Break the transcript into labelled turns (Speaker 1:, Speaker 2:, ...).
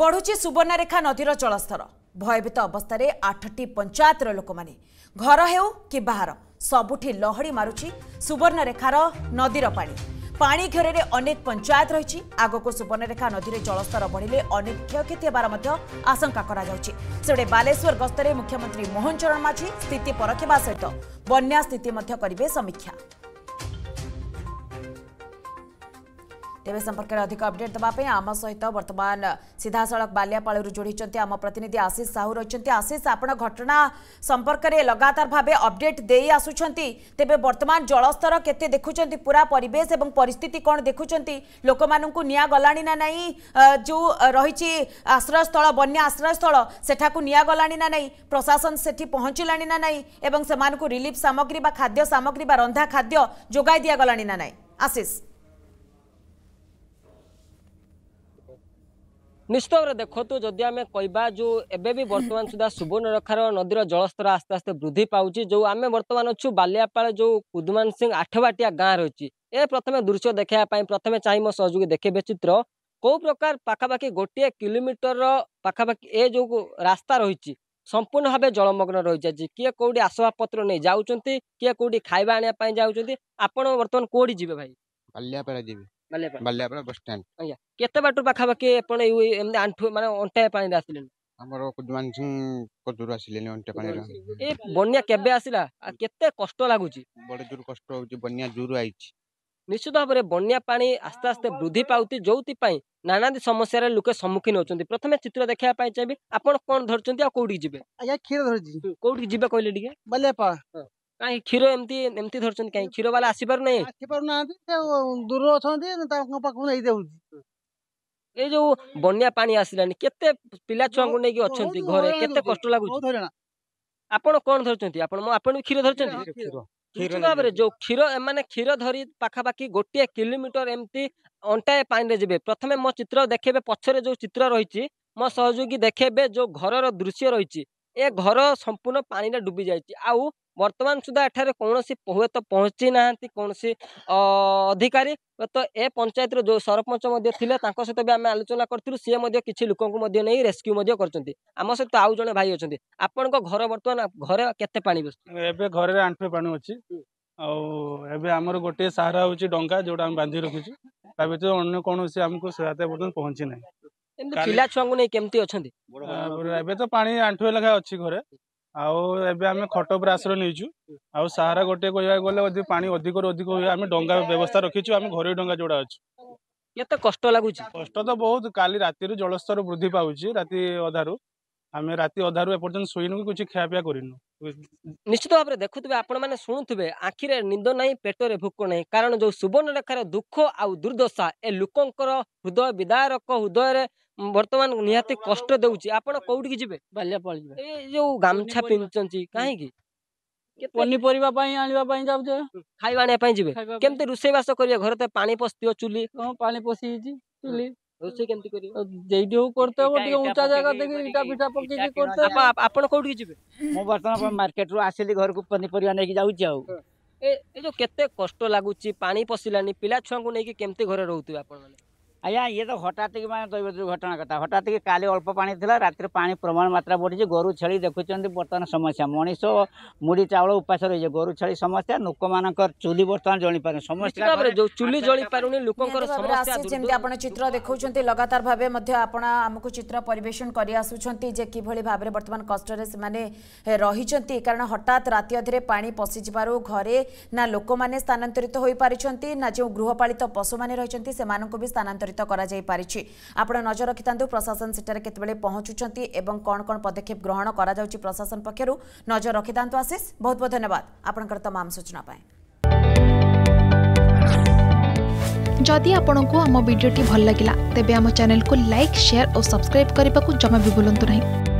Speaker 1: ବଢ଼ୁଛି ସୁବର୍ଣ୍ଣରେଖା ନଦୀର ଜଳସ୍ତର ଭୟଭୀତ ଅବସ୍ଥାରେ ଆଠଟି ପଞ୍ଚାୟତର ଲୋକମାନେ ଘର ହେଉ କି ବାହାର ସବୁଠି ଲହଡ଼ି ମାରୁଛି ସୁବର୍ଣ୍ଣରେଖାର ନଦୀର ପାଣି ପାଣି ଘେରରେ ଅନେକ ପଞ୍ଚାୟତ ରହିଛି ଆଗକୁ ସୁବର୍ଣ୍ଣରେଖା ନଦୀରେ ଜଳସ୍ତର ବଢ଼ିଲେ ଅନେକ କ୍ଷୟକ୍ଷତି ହେବାର ମଧ୍ୟ ଆଶଙ୍କା କରାଯାଉଛି ସେପଟେ ବାଲେଶ୍ୱର ଗସ୍ତରେ ମୁଖ୍ୟମନ୍ତ୍ରୀ ମୋହନ ଚରଣ ମାଝୀ ସ୍ଥିତି ପରଖିବା ସହିତ ବନ୍ୟା ସ୍ଥିତି ମଧ୍ୟ କରିବେ ସମୀକ୍ଷା तेज संपर्क में अधिक अपडेट देवाई आम सहित बर्तमान सीधा सड़क बायापाड़ जोड़ आम प्रतिनिधि आशीष साहू रही आशीष आप घटना संपर्क में लगातार भाव अपडेट दे आसुंट तेज बर्तमान जलस्तर के देखुं पूरा परेश परिस्थिति कौन देखुं लोक मानू निला ना ना जो रही आश्रयस्थल बना आश्रयस्थल सेठाक निगला ना ना प्रशासन से पहुँचला ना ना से रिलीफ सामग्री खाद्य सामग्री रंधा खाद्य जोगाई दिगला ना ना आशीष
Speaker 2: ନିଶ୍ଚିତ ଭାବରେ ଦେଖନ୍ତୁ ଯଦି ଆମେ କହିବା ଯେଉଁ ଏବେ ବି ବର୍ତ୍ତମାନ ସୁଦ୍ଧା ସୁବର୍ଣ୍ଣରେଖାର ନଦୀର ଜଳସ୍ତର ଆସ୍ତେ ଆସ୍ତେ ବୃଦ୍ଧି ପାଉଛି ଯେଉଁ ଆମେ ବର୍ତ୍ତମାନ ଅଛୁ ବାଲିଆପାଳ ଯେଉଁ କୁଦମାନ ସିଂ ଆଠବାଟିଆ ଗାଁ ରହିଛି ଏ ପ୍ରଥମେ ଦୃଶ୍ୟ ଦେଖାଇବା ପାଇଁ ପ୍ରଥମେ ଚାହିଁ ମୋ ସହଯୋଗୀ ଦେଖେଇବେ ଚିତ୍ର କେଉଁ ପ୍ରକାର ପାଖାପାଖି ଗୋଟିଏ କିଲୋମିଟରର ପାଖାପାଖି ଏ ଯେଉଁ ରାସ୍ତା ରହିଛି ସମ୍ପୂର୍ଣ୍ଣ ଭାବେ ଜଳମଗ୍ନ ରହିଯାଇଛି କିଏ କେଉଁଠି ଆସବାବପତ୍ର ନେଇ ଯାଉଛନ୍ତି କିଏ କେଉଁଠି ଖାଇବା ଆଣିବା ପାଇଁ ଯାଉଛନ୍ତି ଆପଣ ବର୍ତ୍ତମାନ କେଉଁଠି ଯିବେ ଭାଇ ବାଲିଆପାଳ ଯିବେ ବାଲିଆପଡ଼ା ବସଷ୍ଟାଣ୍ଡ ଆଜ୍ଞା କେତେ ବାଟରୁ ପାଖାପାଖି ଆପଣ ଏମିତି ଆଣ୍ଠୁ ମାନେ ଅଣ୍ଟାଏ ପାଣିରେ ଆସିଲେଣି ଆମର କୁଦୁମାନ ସିଂ କଦୁରୁ ଆସିଲେଣି ଅଣ୍ଟା ପାଣିରେ ଏ ବନ୍ୟା କେବେ ଆସିଲା କେତେ କଷ୍ଟ ଲାଗୁଛି ବଡ଼ ଜୋର କଷ୍ଟ ହେଉଛି ବନ୍ୟା ଜୋର ଆଇଛି ନିଶ୍ଚିତ ଭାବରେ ବନ୍ୟା ପାଣି ଆସ୍ତେ ଆସ୍ତେ ବୃଦ୍ଧି ପାଉଛି ଯୋଉଥିପାଇଁ ନାନାଦି ସମସ୍ୟାରେ ଲୋକେ ସମ୍ମୁଖୀନ ହେଉଛନ୍ତି ପ୍ରଥମେ ଚିତ୍ର ଦେଖିବା ପାଇଁ ଚାହିଁବି ଆପଣ କ'ଣ ଧରିଛନ୍ତି ଆଉ କୋଉଠିକି ଯିବେ ଆଜ୍ଞା କ୍ଷୀର ଧରିଛି କୋଉଠିକି ଯିବେ କହିଲେ ଟିକେ ବାଲିଆପା କାହିଁ କ୍ଷୀର ଏମିତି ଏମିତି ଧରୁଛନ୍ତି କାହିଁ କ୍ଷୀର ବାଲା ଆସିପାରୁନାହିଁ ଆସିପାରୁନାହାନ୍ତି ଦୂର ଅଛନ୍ତି ତାଙ୍କ ପାଖକୁ ନେଇ ଏଇ ଯୋଉ ବନ୍ୟା ପାଣି ଆସିଲାଣି କେତେ ପିଲା ଛୁଆଙ୍କୁ ନେଇକି ଅଛନ୍ତି ଘରେ କେତେ କଷ୍ଟ ଲାଗୁଛି ଆପଣ କଣ ଧରୁଛନ୍ତି ଆପଣ ଆପଣ ବି କ୍ଷୀର ଧରୁଛନ୍ତି ଭାବରେ ଯୋଉ କ୍ଷୀର ଏମାନେ କ୍ଷୀର ଧରି ପାଖାପାଖି ଗୋଟିଏ କିଲୋମିଟର ଏମିତି ଅଣ୍ଟାଏ ପାଣିରେ ଯିବେ ପ୍ରଥମେ ମୋ ଚିତ୍ର ଦେଖେଇବେ ପଛରେ ଯୋଉ ଚିତ୍ର ରହିଛି ମୋ ସହଯୋଗୀ ଦେଖେଇବେ ଯୋଉ ଘରର ଦୃଶ୍ୟ ରହିଛି ଏ ଘର ସମ୍ପୂର୍ଣ୍ଣ ପାଣିରେ ଡୁବି ଯାଇଛି ଆଉ ବର୍ତ୍ତମାନ ସୁଦ୍ଧା ଏଠାରେ କୌଣସି ହୁଏତ ପହଞ୍ଚି ନାହାନ୍ତି କୌଣସି ଅଧିକାରୀ ହୁଏତ ଏ ପଞ୍ଚାୟତର ଯେଉଁ ସରପଞ୍ଚ ମଧ୍ୟ ଥିଲେ ତାଙ୍କ ସହିତ ବି ଆମେ ଆଲୋଚନା କରିଥିଲୁ ସିଏ ମଧ୍ୟ କିଛି ଲୋକଙ୍କୁ ମଧ୍ୟ ନେଇ ରେସ୍କ୍ୟୁ ମଧ୍ୟ କରିଛନ୍ତି ଆମ ସହିତ ଆଉ ଜଣେ ଭାଇ ଅଛନ୍ତି ଆପଣଙ୍କ ଘର ବର୍ତ୍ତମାନ ଘରେ କେତେ ପାଣି ଏବେ ଘରେ ଆଣ୍ଠୁଏ ପାଣି ଅଛି ଆଉ ଏବେ ଆମର ଗୋଟିଏ ସାହାରା ହେଉଛି ଡଙ୍ଗା ଯେଉଁଟା ଆମେ ବାନ୍ଧି ରଖିଛୁ ତା ଭିତରେ ଅନ୍ୟ କୌଣସି ଆମକୁ ସହାୟତା ବର୍ତ୍ତମାନ ପହଞ୍ଚି ନାହିଁ ପିଲା ଛୁଆଙ୍କୁ ନେଇ କେମିତି ଅଛନ୍ତି ଏବେ ତ ପାଣି ଆଣ୍ଠୁଏ ଲେଖା ଅଛି ଘରେ ଆଉ ଏବେ ଆମେ ଖଟ ଉପରେ ଆଶ୍ରୟ ନେଇଛୁ ଆଉ ସାହାରା ଗୋଟେ କହିବାକୁ ଗଲେ ପାଣି ଅଧିକରୁ ଅଧିକ ହୁଏ ଆମେ ଡଙ୍ଗା ବ୍ୟବସ୍ଥା ରଖିଛୁ ଆମେ ଘରୋଇ ଡଙ୍ଗା ଯୋଉଟା ଅଛି କେତେ କଷ୍ଟ ଲାଗୁଛି କଷ୍ଟ ତ ବହୁତ କାଲି ରାତିରୁ ଜଳସ୍ତର ବୃଦ୍ଧି ପାଉଛି ରାତି ଅଧାରୁ ଆମେ ରାତି ଅଧାରୁ ଏପର୍ଯ୍ୟନ୍ତ ଶୋଇନୁ କିଛି ପିଆ କରିନୁ ନିଶ୍ଚିତ ଭାବରେ ଦେଖୁଥିବେ ଆପଣମାନେ ଶୁଣୁଥିବେ ଆଖିରେ ନିଦ ନାହିଁ ପେଟରେ ଭୋକ ନାହିଁ କାରଣ ଯୋଉ ସୁବର୍ଣ୍ଣରେଖାର ଦୁଃଖ ଆଉ ଦୁର୍ଦ୍ଦଶା ଏ ଲୋକଙ୍କର ହୃଦୟ ବିଦାୟକ ହୃଦୟରେ বর্তমান নিহাতি কষ্ট দেଉଛି ଆପଣ କୋଉଠିକି ଯିବେ ବାଲିଆପାଳ ଯିବେ ଏ ଯୋଉ ଗାମୁଛା ପିନ୍ଧୁଛନ୍ତି କାହିଁକି ପନିପରିବା ପାଇଁ ଆଣିବା ପାଇଁ ଯାଉଛେ ଖାଇବା ଆଣିବା ପାଇଁ ଯିବେ କେମିତି ରୋଷେଇବାସ କରିବେ ଘରେ ତ ପାଣି ପଶିଥିବ ଚୁଲି ହଁ ପାଣି ପଶିଯାଇଛି ଚୁଲି ରୋଷେଇ କେମିତି କରିବେ ଯେଇଠି ହଉ କରତେ ହବ ଟିକେ ଉଚ୍ଚା ଜାଗା ଦେଖି ଇଟା ପିଠା ପକେଇକି କରତେ ଆପଣ କୋଉଠିକି ଯିବେ ମୁଁ ବର୍ତ୍ତମାନ ମାର୍କେଟରୁ ଆସିଲି ଘରକୁ ପନିପରିବା ନେଇକି ଯାଉଛି ଆଉ ଏ ଯୋଉ କେତେ କଷ୍ଟ ଲାଗୁଛି ପାଣି ପଶିଲାନି ପିଲା ଛୁଆଙ୍କୁ ନେଇକି କେମିତି ଘରେ ରହୁଥିବେ ଆପଣମାନେ ଆଜ୍ଞା ଇଏ ତ ହଠାତ୍ କି ମାନେ ଦୈବଦୂର ଘଟଣା କଥା ହଠାତ୍ କି କାଲି ଅଳ୍ପ ପାଣି ଥିଲା ରାତିରେ ପାଣି ପ୍ରମାଣ ମାତ୍ରା ବଢ଼ିଛି ଗୋରୁ ଛେଳି ଦେଖୁଛନ୍ତି ବର୍ତ୍ତମାନ ସମସ୍ୟା ମଣିଷ ମୁଢ଼ି ଚାଉଳ ଉପାସ ରହିଛି ଗୋରୁ ଛେଳି ସମସ୍ୟା ଲୋକମାନଙ୍କର ଚୁଲି ବର୍ତ୍ତମାନ ଜଳିପାରୁନି ସମସ୍ୟା ଯୋଉ ଚୁଲି ଜଳିପାରୁନି ଲୋକଙ୍କର ସମସ୍ୟା ଯେମିତି ଆପଣ
Speaker 1: ଚିତ୍ର ଦେଖାଉଛନ୍ତି ଲଗାତାର ଭାବେ ମଧ୍ୟ ଆପଣ ଆମକୁ ଚିତ୍ର ପରିବେଷଣ କରି ଆସୁଛନ୍ତି ଯେ କିଭଳି ଭାବରେ ବର୍ତ୍ତମାନ କଷ୍ଟରେ ସେମାନେ ରହିଛନ୍ତି କାରଣ ହଠାତ୍ ରାତି ଅଧରେ ପାଣି ପଶିଯିବାରୁ ଘରେ ନା ଲୋକମାନେ ସ୍ଥାନାନ୍ତରିତ ହୋଇପାରିଛନ୍ତି ନା ଯେଉଁ ଗୃହପାଳିତ ପଶୁମାନେ ରହିଛନ୍ତି ସେମାନଙ୍କୁ ବି ସ୍ଥାନାନ୍ତରିତ ত করা যাই পাৰিছে આપনা নজর ৰখি তদন্ত প্ৰশাসন settore কেতিয়ালে পোহচচন্তি এবং কোন কোন পদকেপ গ্ৰহণ কৰা যাওচি প্ৰশাসন পক্ষৰ নজর ৰখি দান্ত আছিছ বহুত বহ ধন্যবাদ આપনকৰ तमाम সচনা পায় যদি આપনক হাম ভিডিওটি ভাল লাগিলা তেবে হাম চানেলক লাইক শেয়ার অ সাবস্ক্রাইব কৰিবাকু জমা বি বুলন্ত নহয়